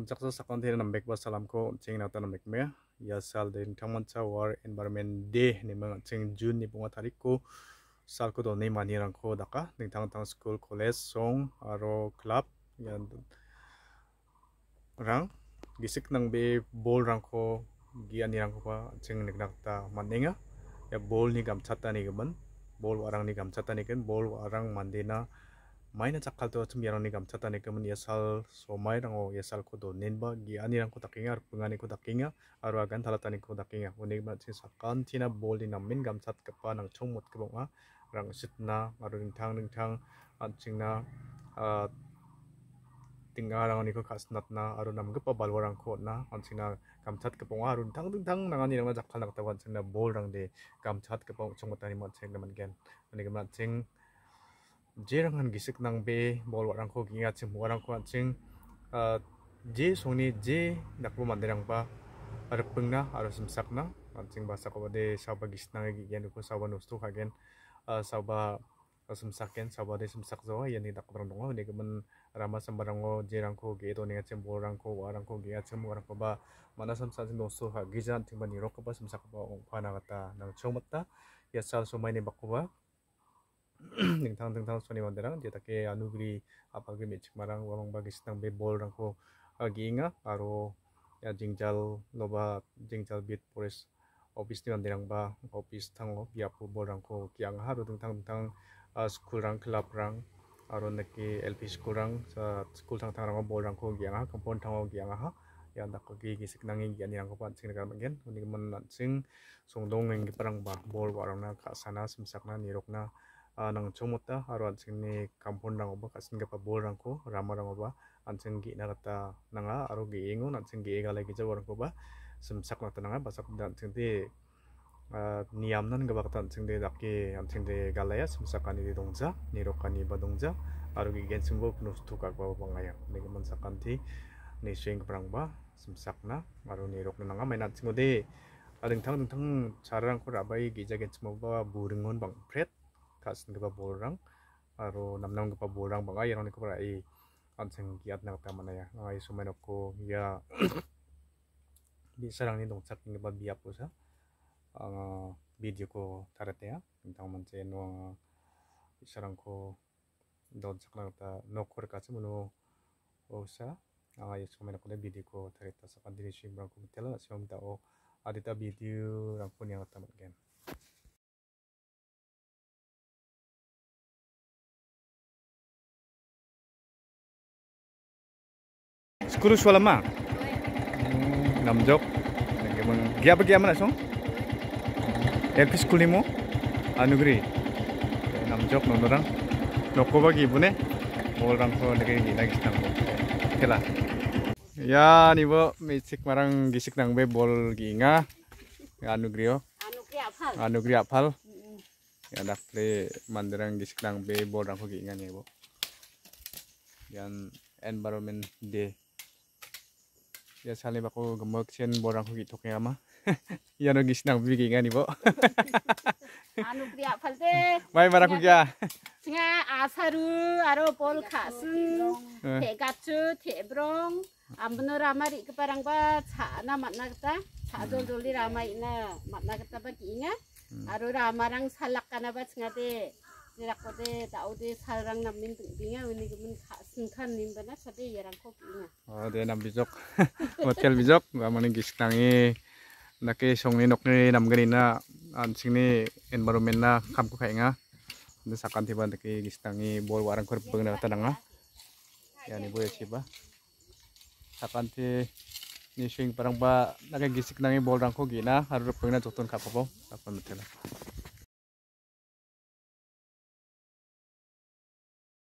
kumchaksa sakon thene nambek ba salam ko ching na ta nambek me ya sal de thangman cha war environment day ni mang ching jun ni bunga tarik ko sal ko doni mani rang ko daka ning thang thang school college song aro club ya rang gisik nang be bol rang ko giani rang ko ba ching nik nak ta maninga ya bol ni gam chata ni Bol ball warang ni gam chata ni ken warang mandena maina chakal to chum yarani gam chata ne kamun y e s a l so mai rango y e s a l ko do nenba gi ani rang ko takinga ar pungani ko takinga ar agan thalata ni ko takinga one ba chi sakan tina bol ni namin gam chat ka pa nang chong mot k e bonga rang sitna ar ring thang ring thang an chingna a tinga rang ni ko khas nat na ar u nam ga pa balwa rang ko na an chingna gam chat k e bonga ar u thang ring thang nang ani rang jakal nak ta wan chingna bol rang de gam chat k e pong chong mot ani ma cheng man gen one ga ma cheng jerang han gisik nang be bol warang ko ginga chim warang ko ching eh, je songni je dakbo mandirang ba arpungna aro simsakna anjing bahasa ko de saba gisnang e gi yan ko saba nostu kagen eh, eh, saba simsaken saba de simsak zo yani ni barang dong ne kemen rama sambarango jerang ko ge to ne chim bol warang ko warang ko ge chim warang ko ba mana samsa chim nostu ha gijan timba ni rok ba simsak ba ong phana kata nang chomatta ya sal sumai ne bakoba tentang tentang tahun sepani mandarang dia tak kaya anu gri apa gri mecik ya, marang wawang bagi sitang be bol dan ko agi ya jengjal noba, jengjal bit pores opis tingan dirang ba opis tang lo ya bol dan ko tiang hado tentang tentang a uh, school rang kelap rang aro neki elpi school rang sa school tang tang bol dan ko giang a kampon tang ya ndak ko gi gi sik nang ingi ani rang ko pan sing nang ngi man nang song dong ngi parang ba bol warang na ka sana na nirok na nang chongmota aro anjingni kampon rangoba ka·singipa bolrangko ramarangoba an·ching ge·na gita nanga aro ge·engon an·ching ba, gale gijawarangkoba simsakna gita nanga basakna an·chingde niamna ningipa gita an·chingde dake an·chingde galaya simsakanide dongjak nirokaniba dongjak aro ge·gensingbo nostokakbaba bangaya nege manjakanti nisenggiprangba simsakna aro nirokna nanga maina an·chingode dingtang dingtang chararangko rabai geja genchimoba buringon bangpret kasun ka bolrang aro nam ka bolrang bang ayano ni kapra i ansang giat na katamana ya ay sumenok ko ya bisarang ni dongchak ni ba biap usa ang eh, video ko tarate ya tentang manche eh, bisa bisarang ko dongchak na ta nokor kasun no usa oh, ang ay eh, sumenok ko na video ko tarita sa kandilishin brang ko sih, sa umta o adita video rang punya katamat game Kurus wala ma. Namjok. Hmm, gya pa gya song? asong? LP school nimo? Anugri. Namjok eh, nonurang. Nokoba gibune. Bolrang ko nagay ginagis nang. Kela. Ya bo, misik marang gisik nang be bol nga ya, Anugri yo. Oh. Anugri apal. Anugri apal. Ya dakle mandirang gisik nang be bolrang ko ni bo. Yan environment day Ya salib aku gemuk sen borang ko gitu, ama, iya ma. Yan ang gisnang bigingan ni bo. Anu kriya falte. May mara ko kya. Singa asaru aro pol iya, khasun. Tegatsu eh. tebrong. Amno ramari ke parang ba chana matna kita. Chadol doli ramai na matna kita ba kinga. Aro ramarang salak kana ba singa te. Dirakode taude sarang namin binga ini kemen sungkan nimbana sade yarang kok binga. Oh de nam bijok. Hotel bijok gamane gistangi nake songni nokni namgani An ansingni environment na kamku khainga. Ini sakan tiba nake gistangi bol warang kor bengna tananga. Ya ni boy siba. Sakan ti ni swing parang ba nake gisik nangi bol rangko gina haru bengna jotun kapopo. Sakan metela.